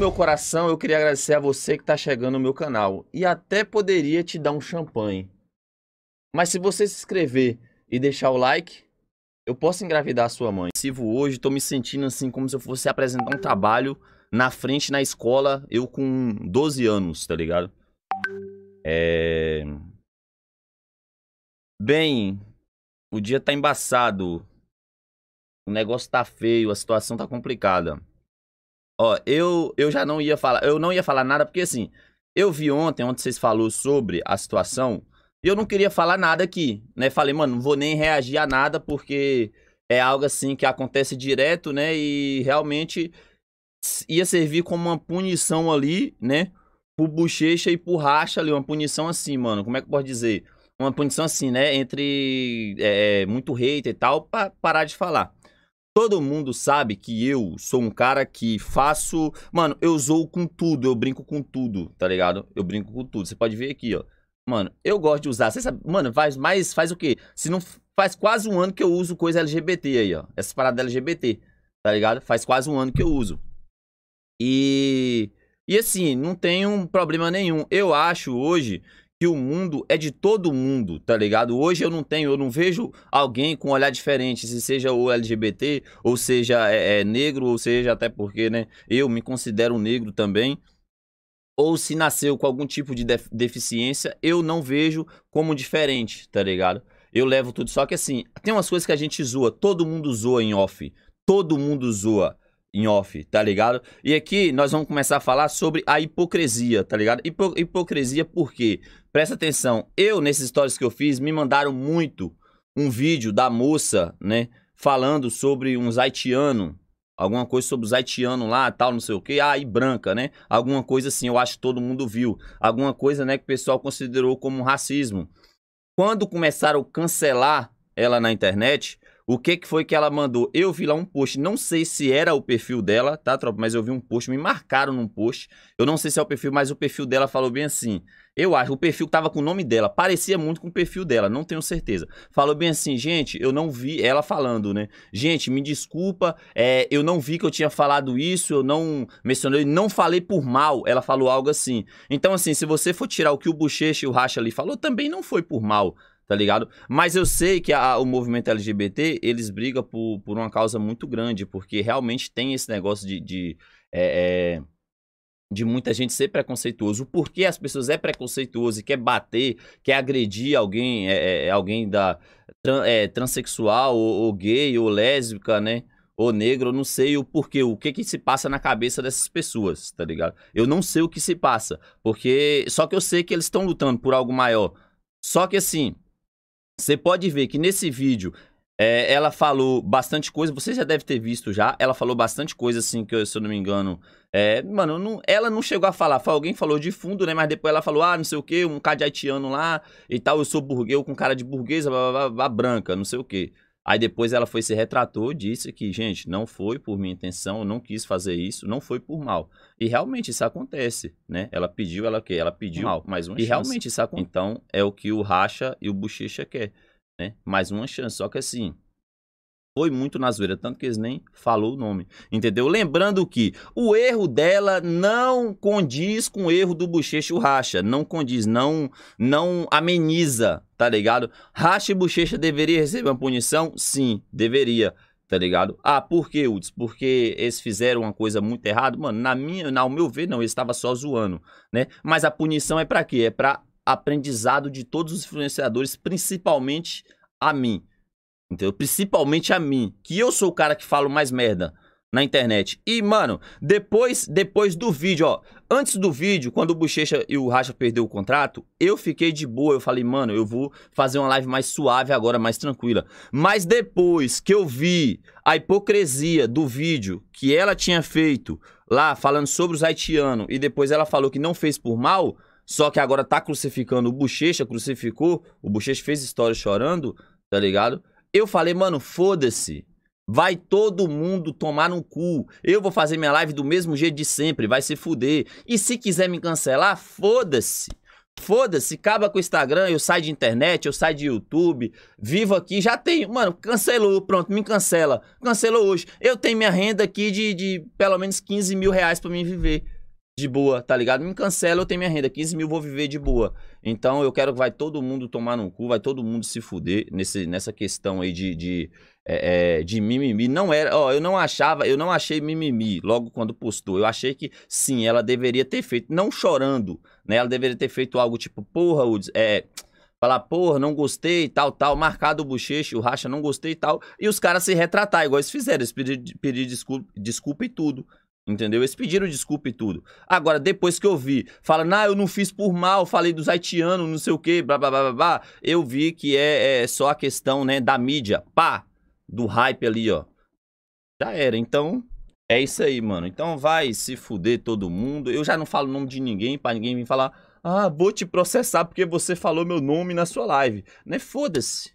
meu coração, eu queria agradecer a você que está chegando no meu canal. E até poderia te dar um champanhe. Mas se você se inscrever e deixar o like, eu posso engravidar a sua mãe. Sivo hoje, estou me sentindo assim como se eu fosse apresentar um trabalho na frente na escola, eu com 12 anos, tá ligado? É... Bem, o dia tá embaçado. O negócio tá feio, a situação tá complicada. Ó, eu, eu já não ia falar, eu não ia falar nada, porque assim, eu vi ontem, onde vocês falou sobre a situação, e eu não queria falar nada aqui, né? Falei, mano, não vou nem reagir a nada, porque é algo assim que acontece direto, né? E realmente ia servir como uma punição ali, né? Por bochecha e por racha ali, uma punição assim, mano. Como é que eu posso dizer? Uma punição assim, né? Entre é, é muito hater e tal, pra parar de falar. Todo mundo sabe que eu sou um cara que faço. Mano, eu zoo com tudo, eu brinco com tudo, tá ligado? Eu brinco com tudo. Você pode ver aqui, ó. Mano, eu gosto de usar. Você sabe, mano, faz mais. Faz o quê? Se não. Faz quase um ano que eu uso coisa LGBT aí, ó. Essa parada LGBT, tá ligado? Faz quase um ano que eu uso. E. E assim, não tem um problema nenhum. Eu acho hoje que o mundo é de todo mundo, tá ligado? Hoje eu não tenho, eu não vejo alguém com um olhar diferente, se seja o LGBT, ou seja é, é negro, ou seja até porque, né, eu me considero negro também, ou se nasceu com algum tipo de deficiência, eu não vejo como diferente, tá ligado? Eu levo tudo, só que assim, tem umas coisas que a gente zoa, todo mundo zoa em off, todo mundo zoa em off, tá ligado? E aqui nós vamos começar a falar sobre a hipocrisia, tá ligado? Hipo hipocrisia por quê? Presta atenção, eu nesses stories que eu fiz, me mandaram muito um vídeo da moça, né, falando sobre um zaitiano, alguma coisa sobre os haitianos lá, tal, não sei o que, ah, e branca, né? Alguma coisa assim, eu acho que todo mundo viu. Alguma coisa, né, que o pessoal considerou como racismo. Quando começaram a cancelar ela na internet, o que, que foi que ela mandou? Eu vi lá um post, não sei se era o perfil dela, tá, tropa? Mas eu vi um post, me marcaram num post. Eu não sei se é o perfil, mas o perfil dela falou bem assim. Eu acho, o perfil que tava com o nome dela, parecia muito com o perfil dela, não tenho certeza. Falou bem assim, gente, eu não vi ela falando, né? Gente, me desculpa, é, eu não vi que eu tinha falado isso, eu não mencionei, não falei por mal. Ela falou algo assim. Então, assim, se você for tirar o que o Bochecha e o Racha ali falou, também não foi por mal, tá ligado? Mas eu sei que a, o movimento LGBT, eles brigam por, por uma causa muito grande, porque realmente tem esse negócio de, de, é, é, de muita gente ser preconceituoso. o porquê as pessoas é preconceituoso e quer bater, quer agredir alguém, é, é, é alguém da tran, transexual, ou, ou, gay, ou lésbica, né? Ou negro, não sei o porquê, o que que se passa na cabeça dessas pessoas, tá ligado? Eu não sei o que se passa, porque só que eu sei que eles estão lutando por algo maior. Só que assim, você pode ver que nesse vídeo é, ela falou bastante coisa, você já deve ter visto já. Ela falou bastante coisa, assim, que eu, se eu não me engano. É, mano, não, ela não chegou a falar. Alguém falou de fundo, né? Mas depois ela falou, ah, não sei o que, um cara de haitiano lá e tal. Eu sou burguês, com cara de burguesa, blá, blá, blá, branca, não sei o que. Aí depois ela foi se retratou, disse que, gente, não foi por minha intenção, eu não quis fazer isso, não foi por mal. E realmente isso acontece, né? Ela pediu, ela quer, ela pediu mal, mais uma e chance. E realmente isso acontece. Então é o que o Racha e o Bochecha quer, né? Mais uma chance, só que assim, foi muito na zoeira, tanto que eles nem falou o nome, entendeu? Lembrando que o erro dela não condiz com o erro do Bochecha Racha, não condiz, não não ameniza, tá ligado? Racha e Bochecha deveria receber uma punição? Sim, deveria. Tá ligado? Ah, por que, Uds? Porque eles fizeram uma coisa muito errada? Mano, na minha, na, ao meu ver, não, eles estavam só zoando, né? Mas a punição é para quê? É para aprendizado de todos os influenciadores, principalmente a mim, Entendeu? Principalmente a mim, que eu sou o cara que falo mais merda na internet. E, mano, depois depois do vídeo, ó, antes do vídeo, quando o Bochecha e o Racha perdeu o contrato, eu fiquei de boa, eu falei, mano, eu vou fazer uma live mais suave agora, mais tranquila. Mas depois que eu vi a hipocrisia do vídeo que ela tinha feito lá falando sobre os haitianos e depois ela falou que não fez por mal, só que agora tá crucificando o Bochecha, crucificou, o Bochecha fez história chorando, tá ligado? Eu falei, mano, foda-se. Vai todo mundo tomar no cu. Eu vou fazer minha live do mesmo jeito de sempre, vai se fuder. E se quiser me cancelar, foda-se. Foda-se, acaba com o Instagram, eu saio de internet, eu saio de YouTube, vivo aqui, já tenho. Mano, cancelou, pronto, me cancela. Cancelou hoje. Eu tenho minha renda aqui de, de pelo menos 15 mil reais pra mim viver de boa, tá ligado? Me cancela, eu tenho minha renda, 15 mil, vou viver de boa. Então eu quero que vai todo mundo tomar no cu, vai todo mundo se fuder nesse, nessa questão aí de, de, é, é, de mimimi. Não era, ó, eu não achava, eu não achei mimimi logo quando postou. Eu achei que sim, ela deveria ter feito, não chorando, né? Ela deveria ter feito algo tipo, porra, é. Falar, porra, não gostei, tal, tal, marcado o bochecho, o racha, não gostei e tal. E os caras se retratar, igual eles fizeram, eles pedir, pedir desculpa, desculpa e tudo. Entendeu? Eles pediram desculpa e tudo. Agora, depois que eu vi, falando, ah, eu não fiz por mal, falei dos haitianos, não sei o quê, blá, blá, blá, blá, blá eu vi que é, é, só a questão, né, da mídia, pá, do hype ali, ó. Já era. Então, é isso aí, mano. Então vai se fuder todo mundo. Eu já não falo o nome de ninguém, para ninguém vir falar, ah, vou te processar porque você falou meu nome na sua live. Né, foda-se.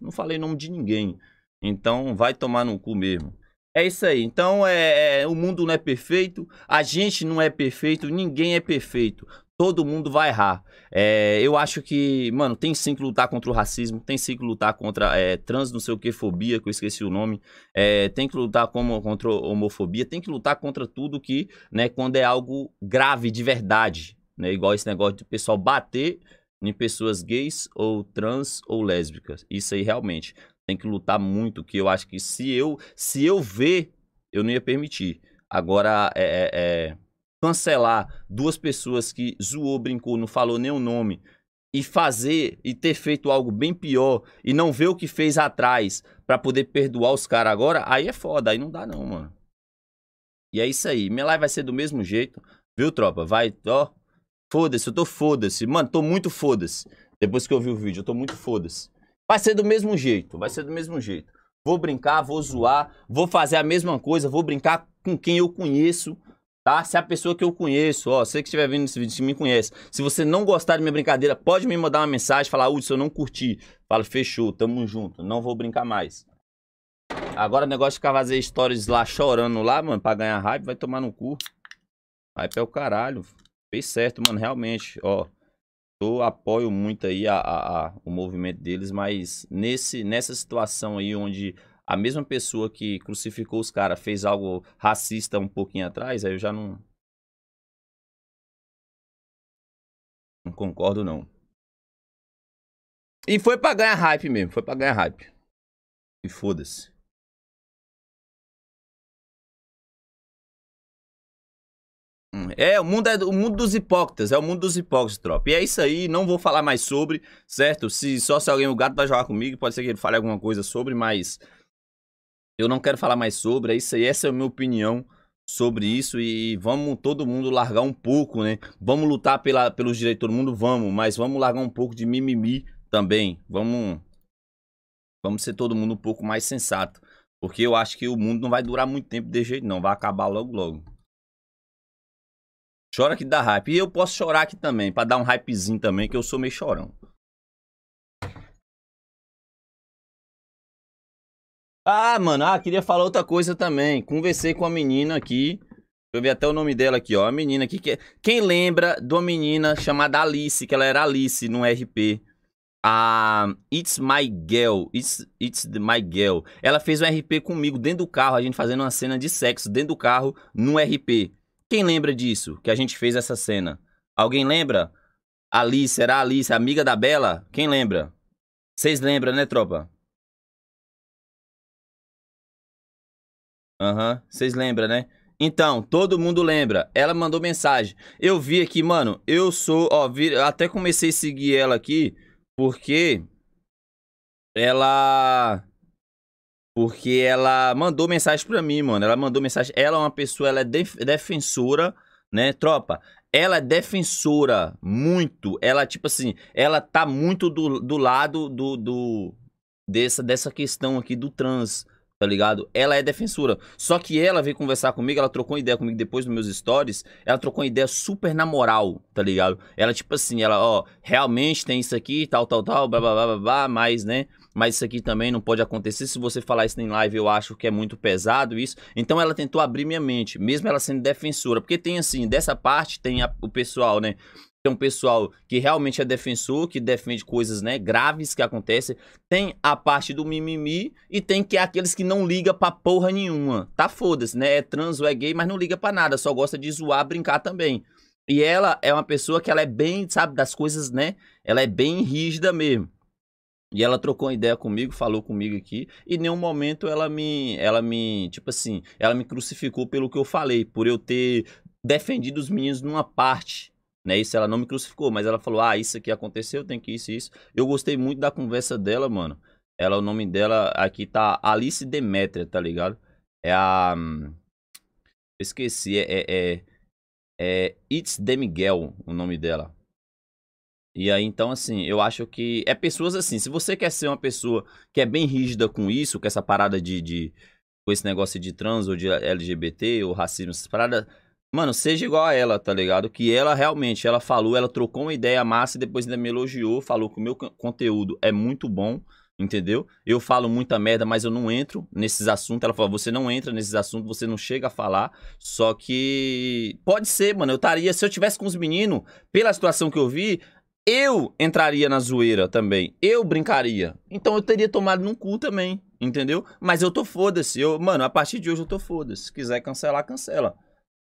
Não falei nome de ninguém. Então, vai tomar no cu mesmo. É isso aí. Então, é, é, o mundo não é perfeito, a gente não é perfeito, ninguém é perfeito. Todo mundo vai errar. É, eu acho que, mano, tem sim que lutar contra o racismo, tem sim que lutar contra é, trans, não sei o que, fobia, que eu esqueci o nome. É, tem que lutar como, contra homofobia, tem que lutar contra tudo que, né, quando é algo grave de verdade. Né, igual esse negócio do pessoal bater em pessoas gays ou trans ou lésbicas. Isso aí realmente tem que lutar muito, que eu acho que se eu, se eu ver, eu não ia permitir. Agora, é, é, é, cancelar duas pessoas que zoou, brincou, não falou nem o nome, e fazer e ter feito algo bem pior e não ver o que fez atrás para poder perdoar os caras agora, aí é foda, aí não dá não, mano. E é isso aí. Minha live vai ser do mesmo jeito, viu, tropa? Vai, ó. Foda-se, eu tô foda-se. Mano, tô muito foda-se. Depois que eu vi o vídeo, eu tô muito foda-se. Vai ser do mesmo jeito, vai ser do mesmo jeito. Vou brincar, vou zoar, vou fazer a mesma coisa, vou brincar com quem eu conheço, tá? Se é a pessoa que eu conheço, ó, você que estiver vendo esse vídeo, se me conhece, se você não gostar de minha brincadeira, pode me mandar uma mensagem, falar, Hudson, eu não curti. Fala, fechou, tamo junto, não vou brincar mais. Agora o negócio de ficar fazer stories lá chorando lá, mano, pra ganhar hype, vai tomar no cu. Hype é o caralho. Fez certo, mano, realmente, ó. Eu apoio muito aí a, a, a, o movimento deles, mas nesse, nessa situação aí onde a mesma pessoa que crucificou os caras fez algo racista um pouquinho atrás, aí eu já não. Não concordo, não. E foi pra ganhar hype mesmo, foi pra ganhar hype. E foda-se. É, o mundo é o mundo dos hipócritas, é o mundo dos hipócritas, tropa. E é isso aí, não vou falar mais sobre, certo? Se só se alguém o gato vai jogar comigo, pode ser que ele fale alguma coisa sobre, mas eu não quero falar mais sobre, é isso aí, essa é a minha opinião sobre isso e vamos todo mundo largar um pouco, né? Vamos lutar pela, pelos direitos do mundo, vamos, mas vamos largar um pouco de mimimi também. Vamos vamos ser todo mundo um pouco mais sensato, porque eu acho que o mundo não vai durar muito tempo de jeito não, vai acabar logo logo. Chora que dá hype. E eu posso chorar aqui também, para dar um hypezinho também, que eu sou meio chorão. Ah, mano, ah, queria falar outra coisa também. Conversei com a menina aqui. Eu ver até o nome dela aqui, ó. A menina aqui que. É, quem lembra de uma menina chamada Alice, que ela era Alice no RP? A ah, It's My Girl. It's, it's My Girl. Ela fez um RP comigo dentro do carro, a gente fazendo uma cena de sexo dentro do carro no RP. Quem lembra disso? Que a gente fez essa cena? Alguém lembra? Alice, era a Alice, amiga da Bela? Quem lembra? Vocês lembram, né, tropa? Aham, uhum. vocês lembram, né? Então, todo mundo lembra. Ela mandou mensagem. Eu vi aqui, mano, eu sou. Ó, vi, até comecei a seguir ela aqui, porque. Ela. Porque ela mandou mensagem pra mim, mano. Ela mandou mensagem. Ela é uma pessoa, ela é def defensora, né, tropa? Ela é defensora muito. Ela, tipo assim, ela tá muito do, do lado do, do dessa, dessa questão aqui do trans, tá ligado? Ela é defensora. Só que ela veio conversar comigo, ela trocou uma ideia comigo depois nos meus stories. Ela trocou uma ideia super na moral, tá ligado? Ela, tipo assim, ela, ó, realmente tem isso aqui, tal, tal, tal, blá, blá, blá, blá, blá mas, né? mas isso aqui também não pode acontecer. Se você falar isso em live, eu acho que é muito pesado isso. Então ela tentou abrir minha mente, mesmo ela sendo defensora. Porque tem assim, dessa parte tem a, o pessoal, né? Tem um pessoal que realmente é defensor, que defende coisas né, graves que acontecem. Tem a parte do mimimi e tem que é aqueles que não liga pra porra nenhuma. Tá foda-se, né? É trans ou é gay, mas não liga pra nada. Só gosta de zoar, brincar também. E ela é uma pessoa que ela é bem, sabe, das coisas, né? Ela é bem rígida mesmo. E ela trocou uma ideia comigo, falou comigo aqui, e em nenhum momento ela me, ela me, tipo assim, ela me crucificou pelo que eu falei, por eu ter defendido os meninos numa parte, né? Isso ela não me crucificou, mas ela falou: "Ah, isso aqui aconteceu, tem que isso e isso". Eu gostei muito da conversa dela, mano. Ela o nome dela aqui tá Alice Demetria, tá ligado? É a esqueci, é é, é, é It's Demiguel o nome dela. E aí, então, assim, eu acho que é pessoas assim. Se você quer ser uma pessoa que é bem rígida com isso, com essa parada de. de com esse negócio de trans ou de LGBT ou racismo, essas paradas. Mano, seja igual a ela, tá ligado? Que ela realmente, ela falou, ela trocou uma ideia massa e depois ainda me elogiou, falou que o meu conteúdo é muito bom, entendeu? Eu falo muita merda, mas eu não entro nesses assuntos. Ela falou, você não entra nesses assuntos, você não chega a falar. Só que pode ser, mano, eu estaria, se eu tivesse com os meninos, pela situação que eu vi, eu entraria na zoeira também. Eu brincaria. Então eu teria tomado num cu também, entendeu? Mas eu tô foda-se. Eu, mano, a partir de hoje eu tô foda-se. Se quiser cancelar, cancela.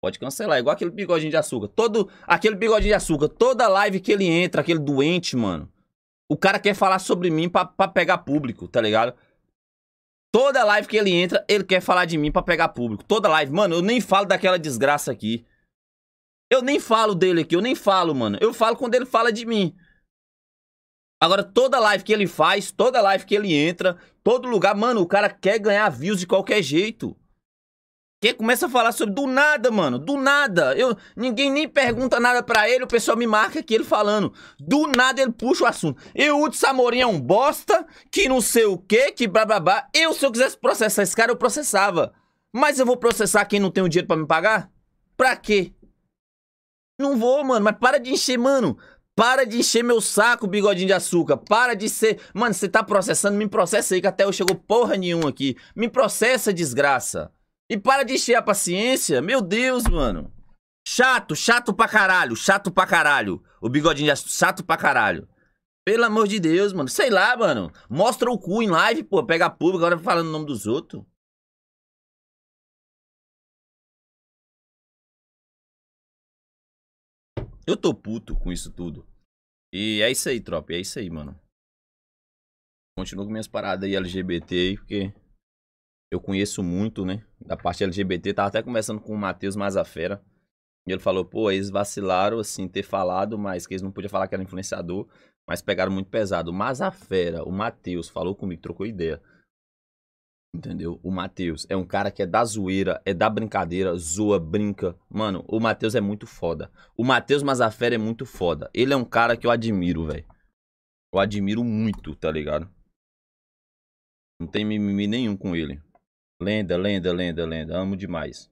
Pode cancelar, igual aquele bigodinho de açúcar. Todo aquele bigodinho de açúcar, toda live que ele entra, aquele doente, mano. O cara quer falar sobre mim pra, pra pegar público, tá ligado? Toda live que ele entra, ele quer falar de mim pra pegar público. Toda live. Mano, eu nem falo daquela desgraça aqui. Eu nem falo dele aqui, eu nem falo, mano. Eu falo quando ele fala de mim. Agora, toda live que ele faz, toda live que ele entra, todo lugar, mano, o cara quer ganhar views de qualquer jeito. Que começa a falar sobre do nada, mano, do nada. Eu ninguém nem pergunta nada para ele, o pessoal me marca aqui ele falando. Do nada ele puxa o assunto. Eu o Samorim é um bosta, que não sei o quê, que blá blá blá. Eu se eu quisesse processar esse cara, eu processava. Mas eu vou processar quem não tem o dinheiro para me pagar? Pra quê? Não vou, mano, mas para de encher, mano. Para de encher meu saco, bigodinho de açúcar. Para de ser. Mano, você tá processando, me processa aí, que até eu chegou porra nenhuma aqui. Me processa, desgraça. E para de encher a paciência. Meu Deus, mano. Chato, chato pra caralho, chato pra caralho. O bigodinho de açúcar, chato pra caralho. Pelo amor de Deus, mano. Sei lá, mano. Mostra o cu em live, pô. Pega público, agora falando o nome dos outros. Eu tô puto com isso tudo. E é isso aí, tropa. É isso aí, mano. Continuo com minhas paradas aí LGBT aí, porque eu conheço muito, né? Da parte LGBT. Tava até conversando com o Matheus Mazafera. E ele falou, pô, eles vacilaram, assim, ter falado, mas que eles não podiam falar que era influenciador, mas pegaram muito pesado. Masafera, o Matheus, falou comigo, trocou ideia. Entendeu? O Matheus é um cara que é da zoeira, é da brincadeira, zoa, brinca. Mano, o Matheus é muito foda. O Matheus Mazafera é muito foda. Ele é um cara que eu admiro, velho. Eu admiro muito, tá ligado? Não tem mimimi nenhum com ele. Lenda, lenda, lenda, lenda. Amo demais.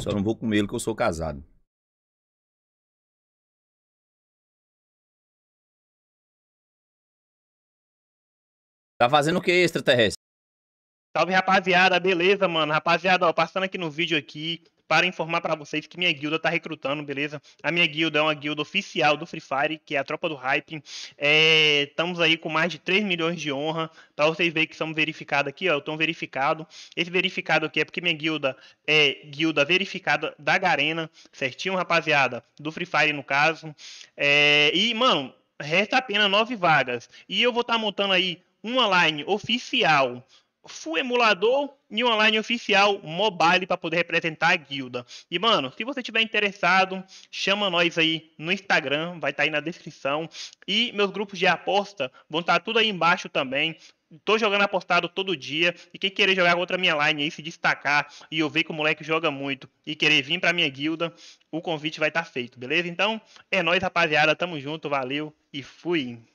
Só não vou comer ele que eu sou casado. Tá fazendo o que, extraterrestre? Salve, rapaziada, beleza, mano? Rapaziada, ó, passando aqui no vídeo aqui para informar para vocês que minha guilda tá recrutando, beleza? A minha guilda é uma guilda oficial do Free Fire, que é a Tropa do Hype. É, estamos aí com mais de 3 milhões de honra, para vocês verem que somos verificados aqui, ó, eu tô verificado. Esse verificado aqui é porque minha guilda é guilda verificada da Garena, certinho, rapaziada? Do Free Fire, no caso. É, e, mano, resta apenas 9 vagas. E eu vou estar tá montando aí uma online oficial full emulador e uma online oficial mobile para poder representar a guilda. E mano, se você tiver interessado, chama nós aí no Instagram, vai estar tá aí na descrição e meus grupos de aposta vão estar tá tudo aí embaixo também. Tô jogando apostado todo dia e quem querer jogar outra minha line aí se destacar e eu ver que o moleque joga muito e querer vir para minha guilda, o convite vai estar tá feito, beleza? Então, é nós rapaziada, tamo junto, valeu e fui.